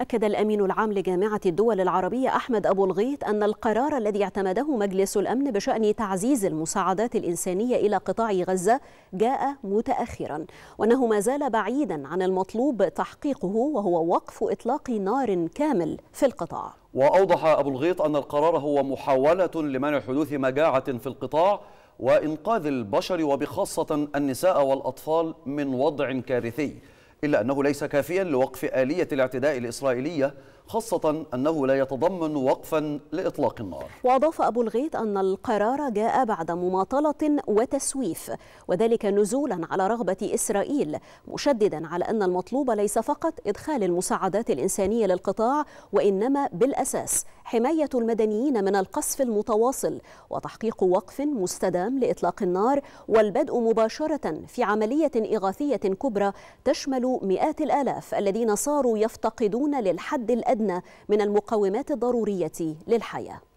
أكد الأمين العام لجامعة الدول العربية أحمد أبو الغيط أن القرار الذي اعتمده مجلس الأمن بشأن تعزيز المساعدات الإنسانية إلى قطاع غزة جاء متأخرا وأنه ما زال بعيدا عن المطلوب تحقيقه وهو وقف إطلاق نار كامل في القطاع وأوضح أبو الغيط أن القرار هو محاولة لمنع حدوث مجاعة في القطاع وإنقاذ البشر وبخاصة النساء والأطفال من وضع كارثي إلا أنه ليس كافيا لوقف آلية الاعتداء الإسرائيلية خاصة أنه لا يتضمن وقفا لإطلاق النار وأضاف أبو الغيط أن القرار جاء بعد مماطلة وتسويف وذلك نزولا على رغبة إسرائيل مشددا على أن المطلوب ليس فقط إدخال المساعدات الإنسانية للقطاع وإنما بالأساس حماية المدنيين من القصف المتواصل وتحقيق وقف مستدام لإطلاق النار والبدء مباشرة في عملية إغاثية كبرى تشمل مئات الآلاف الذين صاروا يفتقدون للحد الأدنى الأدنى من المقومات الضرورية للحياة